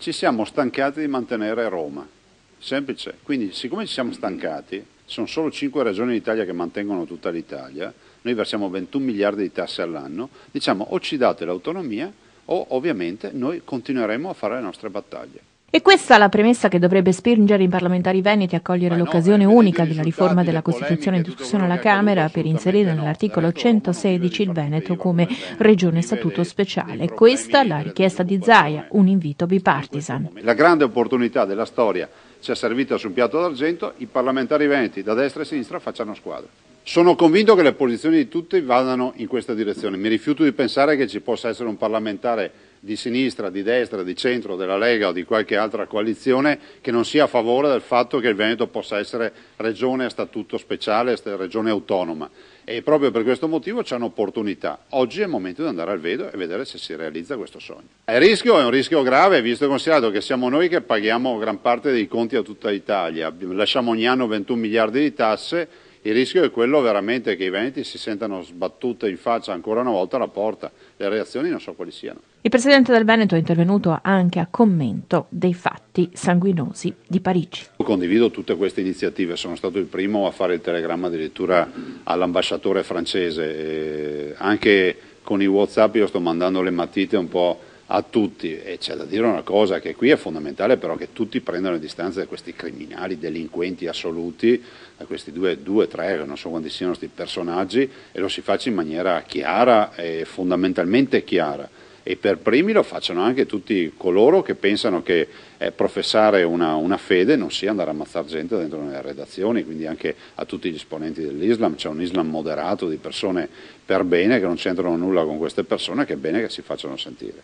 ci siamo stancati di mantenere Roma. Semplice. Quindi, siccome ci siamo stancati, sono solo cinque regioni d'Italia che mantengono tutta l'Italia, noi versiamo 21 miliardi di tasse all'anno, diciamo o ci date l'autonomia o ovviamente noi continueremo a fare le nostre battaglie. E questa è la premessa che dovrebbe spingere i parlamentari veneti a cogliere no, l'occasione eh, unica della riforma della Costituzione in discussione alla Camera per inserire nell'articolo 116 il Veneto come regione statuto speciale. Questa è la richiesta di Zaia, un invito bipartisan. La grande opportunità della storia ci è servita su un piatto d'argento, i parlamentari veneti da destra e sinistra facciano squadra. Sono convinto che le posizioni di tutti vadano in questa direzione. Mi rifiuto di pensare che ci possa essere un parlamentare veneto di sinistra, di destra, di centro, della Lega o di qualche altra coalizione che non sia a favore del fatto che il Veneto possa essere regione a statuto speciale, regione autonoma. E proprio per questo motivo c'è un'opportunità. Oggi è il momento di andare al Vedo e vedere se si realizza questo sogno. Il rischio è un rischio grave, visto e considerato che siamo noi che paghiamo gran parte dei conti a tutta Italia. Lasciamo ogni anno 21 miliardi di tasse. Il rischio è quello veramente che i veneti si sentano sbattute in faccia ancora una volta alla porta. Le reazioni non so quali siano. Il presidente del Veneto è intervenuto anche a commento dei fatti sanguinosi di Parigi. Io condivido tutte queste iniziative, sono stato il primo a fare il telegramma addirittura all'ambasciatore francese, e anche con i Whatsapp io sto mandando le matite un po' a tutti e c'è da dire una cosa che qui è fondamentale però che tutti prendano le distanze da questi criminali, delinquenti assoluti, da questi due, due, tre, non so quanti siano questi personaggi e lo si faccia in maniera chiara e fondamentalmente chiara e per primi lo facciano anche tutti coloro che pensano che eh, professare una, una, fede non sia andare a ammazzare gente dentro le redazioni, quindi anche a tutti gli esponenti dell'Islam, c'è un Islam moderato di persone per bene che non c'entrano nulla con queste persone, che è bene che si facciano sentire.